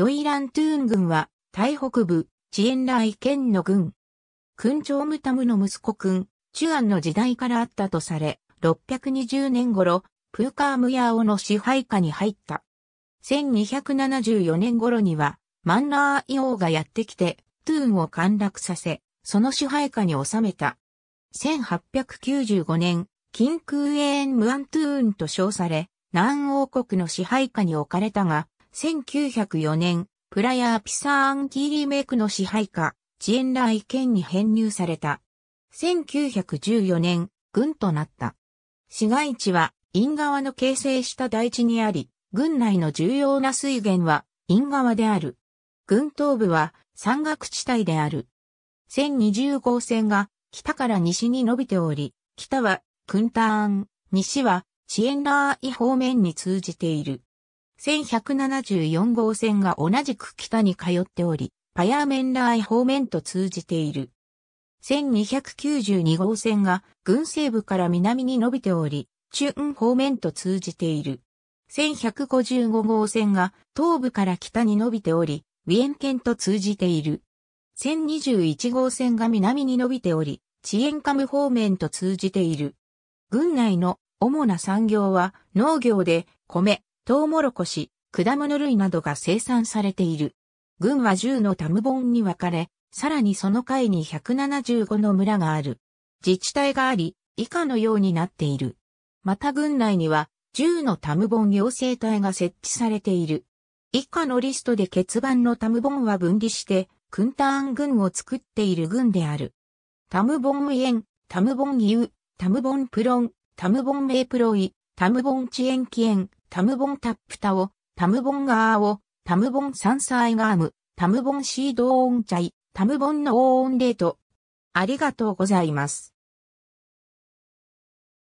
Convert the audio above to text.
ドイラントゥーン軍は、タイ北部、チエンライ県の軍。クンチョムタムの息子君、チュアンの時代からあったとされ、620年頃、プーカームヤオの支配下に入った。1274年頃には、マンナーイオーがやってきて、トゥーンを陥落させ、その支配下に収めた。1895年、ク空エーンムアントゥーンと称され、南王国の支配下に置かれたが、1904年、プラヤーピサーンキーリメイクの支配下、チエンライ県に編入された。1914年、軍となった。市街地は、イン川の形成した大地にあり、軍内の重要な水源は、イン川である。軍東部は、山岳地帯である。1020号線が、北から西に伸びており、北は、クンターン、西は、チエンラーイ方面に通じている。1174号線が同じく北に通っており、パヤーメンラーイ方面と通じている。1292号線が軍西部から南に伸びており、チュン方面と通じている。1155号線が東部から北に伸びており、ウィエン県と通じている。1021号線が南に伸びており、チエンカム方面と通じている。郡内の主な産業は農業で米、トウモロコシ、果物類などが生産されている。軍は10のタムボンに分かれ、さらにその階に175の村がある。自治体があり、以下のようになっている。また軍内には10のタムボン行政隊が設置されている。以下のリストで欠番のタムボンは分離して、クンターン軍を作っている軍である。タムボンエン、タムボンユー、タムボンプロン、タムボンメープロイ、タムボンチエンキエン、タムボンタップタオ、タムボンガーオ、タムボンサンサイガーム、タムボンシードオンチャイ、タムボンのオーンレート。ありがとうございます。